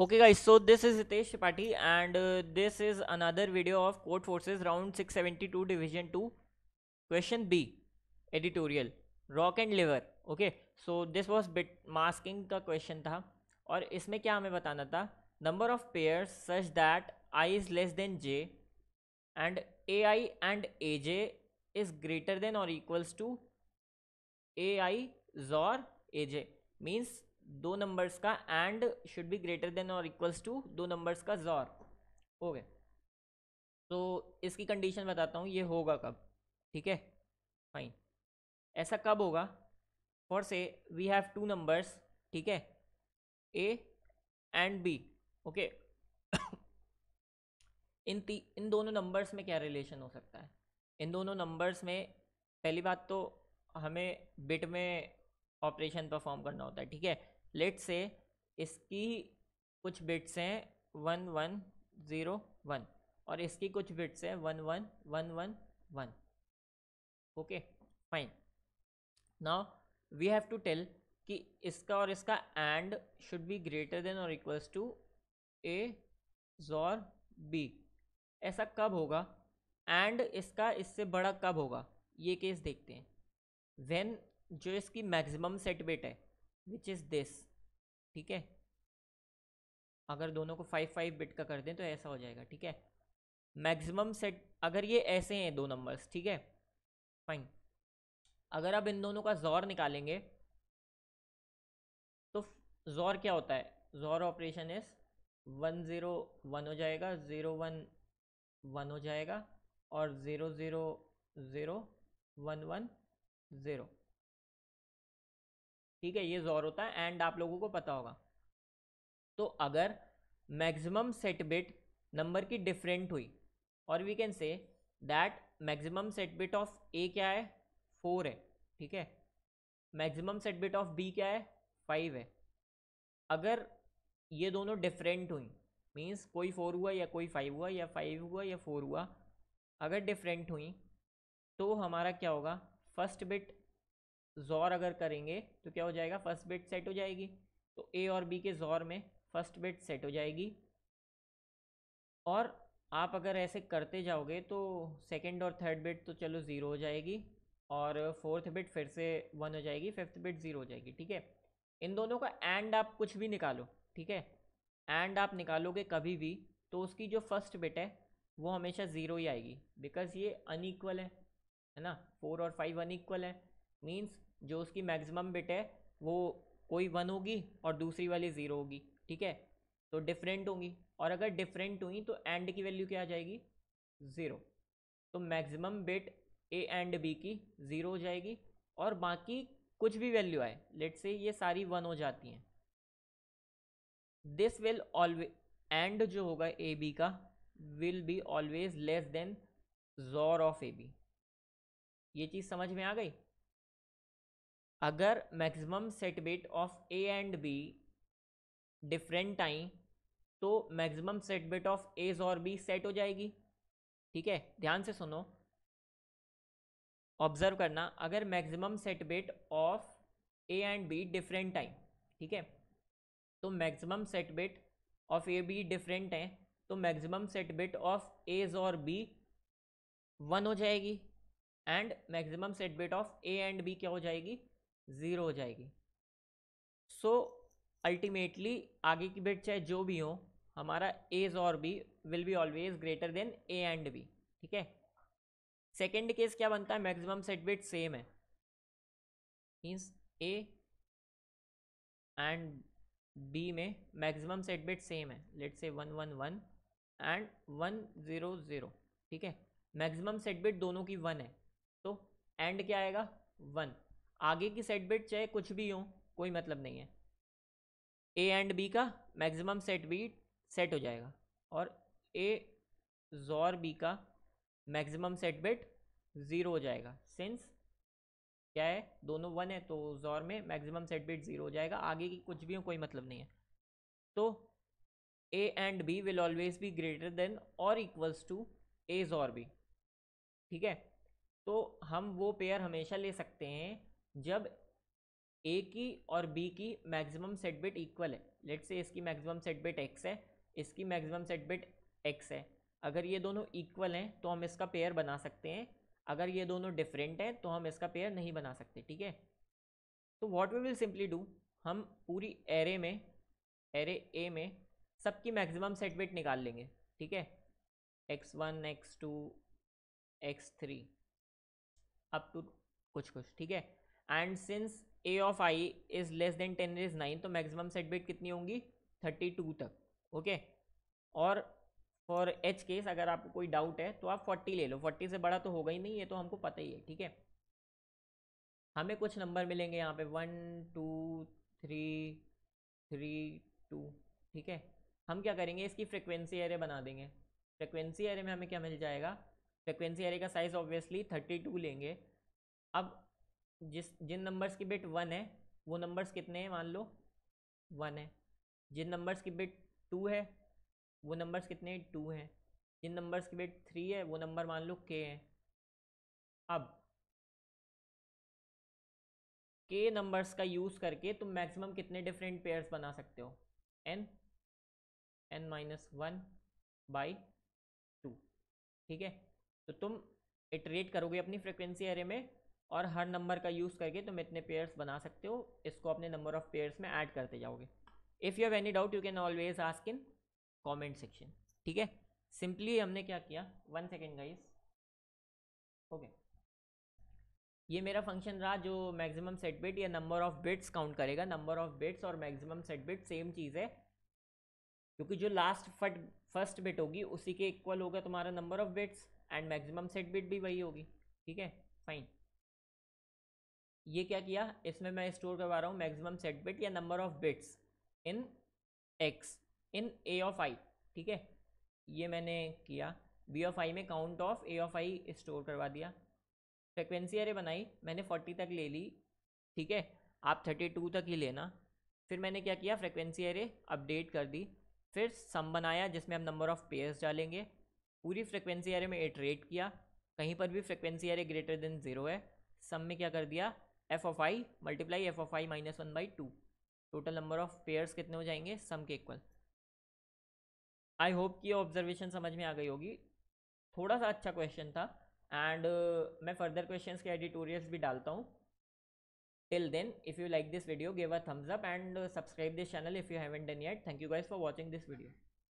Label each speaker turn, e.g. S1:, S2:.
S1: okay guys so this is Hitesh Tripathi and this is another video of Codeforces round 672 division two question B editorial rock and lever okay so this was bit masking का question था और इसमें क्या हमें बताना था number of pair such that I is less than J and A I and A J is greater than और equals to A I XOR A J means दो नंबर्स का and should be greater than और equals to दो numbers का XOR okay तो इसकी condition बताता हूँ ये होगा कब ठीक है फाइन ऐसा कब होगा फॉर से वी हैव टू नंबर्स ठीक है ए एंड बी ओके इन ती इन दोनों नंबर्स में क्या रिलेशन हो सकता है इन दोनों नंबर्स में पहली बात तो हमें बिट में ऑपरेशन परफॉर्म करना होता है ठीक है लेट से इसकी कुछ बिट्स हैं वन वन ज़ीरो वन और इसकी कुछ बिट्स हैं one one one one one okay fine now we have to tell कि इसका और इसका and should be greater than और equals to A XOR B ऐसा कब होगा एंड इसका इससे बड़ा कब होगा ये केस देखते हैं वेन जो इसकी मैक्सिमम सेट बेट है विच इज़ दिस ठीक है अगर दोनों को फाइव फाइव बिट का कर दें तो ऐसा हो जाएगा ठीक है मैक्सिमम सेट अगर ये ऐसे हैं दो नंबर्स ठीक है फाइन अगर आप इन दोनों का ज़ोर निकालेंगे तो ज़ोर क्या होता है ज़ोर ऑपरेशन इस वन ज़ीरो वन हो जाएगा ज़ीरो वन वन हो जाएगा और zero zero zero one one zero ठीक है ये जोर होता है एंड आप लोगों को पता होगा तो अगर मैक्सिमम सेट बिट नंबर की डिफरेंट हुई और we can say that maximum set bit of A क्या है फोर है ठीक है maximum set bit of B क्या है फाइव है अगर ये दोनों डिफरेंट हुई मीन्स कोई फोर हुआ या कोई फाइव हुआ या फाइव हुआ या फोर हुआ अगर डिफरेंट हुई तो हमारा क्या होगा फर्स्ट बिट ज़ौर अगर करेंगे तो क्या हो जाएगा फर्स्ट बेट सेट हो जाएगी तो ए और बी के ज़ौर में फर्स्ट बेट सेट हो जाएगी और आप अगर ऐसे करते जाओगे तो सेकंड और थर्ड बिट तो चलो ज़ीरो हो जाएगी और फोर्थ बिट फिर से वन हो जाएगी फिफ्थ बिट ज़ीरो हो जाएगी ठीक है इन दोनों का एंड आप कुछ भी निकालो ठीक है एंड आप निकालोगे कभी भी तो उसकी जो फर्स्ट बिट है वो हमेशा ज़ीरो ही आएगी बिकॉज ये अनईक्वल है है ना फोर और फाइव अनईक्वल है मीन्स जो उसकी मैक्सिमम बिट है वो कोई वन होगी और दूसरी वाली ज़ीरो होगी ठीक है तो डिफरेंट होंगी और अगर डिफरेंट हुई तो एंड की वैल्यू क्या आ जाएगी ज़ीरो तो maximum bit A and B की ज़ीरो हो जाएगी और बाकी कुछ भी वैल्यू आए लेट से ये सारी वन हो जाती हैं दिस विल ऑलवे एंड जो होगा ए बी का will be always less than XOR of A B ये चीज़ समझ में आ गई अगर maximum set bit of A and B different आई तो maximum set bit of A's और बी सेट हो जाएगी ठीक है ध्यान से सुनो ऑब्जर्व करना अगर maximum set bit of A and B different आई ठीक है तो maximum set bit of A B different है तो maximum set bit of A's और बी वन हो जाएगी and maximum set bit of A and B क्या हो जाएगी ज़ीरो हो जाएगी सो so, अल्टीमेटली आगे की बिट चाहे जो भी हो हमारा एज और B will be always greater than A and B ठीक है सेकेंड केस क्या बनता है मैक्सिमम सेट बिट सेम है मीन्स ए एंड बी में मैक्सिमम सेट बिट सेम है let say one one one and one zero zero ठीक है मैक्सिमम सेट बिट दोनों की वन है तो एंड क्या आएगा वन आगे की सेट बिट चाहे कुछ भी हो कोई मतलब नहीं है ए एंड बी का मैक्सिमम सेट बीट सेट हो जाएगा और ए जोर बी का मैक्सिमम सेट बिट ज़ीरो हो जाएगा सिंस क्या है दोनों वन है तो जोर में मैक्सिमम सेट बिट ज़ीरो हो जाएगा आगे की कुछ भी हो कोई मतलब नहीं है तो A and B will always be greater than और equals to A XOR B ठीक है तो हम वो पेयर हमेशा ले सकते हैं जब ए की और बी की मैक्सिमम सेट बिट इक्वल है लेट से इसकी मैक्सिमम सेट बिट एक्स है इसकी मैक्सिमम सेट बिट एक्स है अगर ये दोनों इक्वल हैं तो हम इसका पेयर बना सकते हैं अगर ये दोनों डिफरेंट हैं तो हम इसका पेयर नहीं बना सकते ठीक है तो what we will simply do हम पूरी एरे में एरे ए में सबकी मैक्सिमम सेट बिट निकाल लेंगे ठीक है X one X two X three up to कुछ कुछ ठीक है and since A of I is less than ten is nine तो मैक्सिमम सेट बिट कितनी होंगी थर्टी टू तक ओके और फॉर एच केस अगर आपको कोई डाउट है तो आप फोर्टी ले लो फोर्टी से बड़ा तो होगा ही नहीं ये तो हमको पता ही है ठीक है हमें कुछ नंबर मिलेंगे यहाँ पे one two three three two ठीक है हम क्या करेंगे इसकी फ्रिक्वेंसी एरे बना देंगे फ्रिक्वेंसी एरे में हमें क्या मिल जाएगा फ्रिक्वेंसी एरे का साइज़ ऑब्वियसली थर्टी टू लेंगे अब जिस जिन नंबर्स की बिट वन है वो नंबर्स कितने हैं मान लो वन है जिन नंबर्स की बिट टू है वो नंबर्स कितने टू हैं जिन नंबर्स की बिट थ्री है वो नंबर मान लो के हैं अब के नंबर्स का यूज़ करके तुम मैक्सिमम कितने डिफरेंट पेयर्स बना सकते हो N N minus one by two ठीक है तो तुम इटरेट करोगे अपनी फ्रिक्वेंसी एरे में और हर नंबर का यूज़ करके तुम इतने पेयर्स बना सकते हो इसको अपने नंबर ऑफ पेयर्स में ऐड करते जाओगे if you have any doubt you can always ask in comment section ठीक है सिंपली हमने क्या किया वन सेकेंड गाइस ओके ये मेरा फंक्शन रहा जो मैक्सिमम सेट बिट या नंबर ऑफ बिट्स काउंट करेगा नंबर ऑफ बिट्स और मैक्सिमम सेट बिट सेम चीज़ है क्योंकि जो लास्ट फट फर्स्ट बिट होगी उसी के इक्वल होगा तुम्हारा number of bits and maximum set bit भी वही होगी ठीक है फाइन ये क्या किया इसमें मैं स्टोर करवा रहा हूँ मैक्सिमम सेट बिट या number of bits in X in A of I ठीक है ये मैंने किया बी ऑफ आई में count of A of I store करवा दिया फ्रिक्वेंसी अरे बनाई मैंने फोर्टी तक ले ली ठीक है आप थर्टी टू तक ही लेना फिर मैंने क्या किया फ्रिक्वेंसी अरे अपडेट कर दी फिर सम बनाया जिसमें हम नंबर ऑफ़ पेयर्स डालेंगे पूरी फ्रिक्वेंसी अरे में इटरेट किया कहीं पर भी फ्रिक्वेंसी अरे ग्रेटर देन ज़ीरो है सम में क्या कर दिया F of I multiply F of I minus one by two total number of pairs कितने हो जाएंगे सम के इक्वल आई होप कि ऑब्जर्वेशन समझ में आ गई होगी थोड़ा सा अच्छा क्वेश्चन था एंड uh, मैं फर्दर क्वेश्चन के एडिटोरियल्स भी डालता हूँ till then if you like this video give a thumbs up and subscribe this channel if you haven't done yet thank you guys for watching this video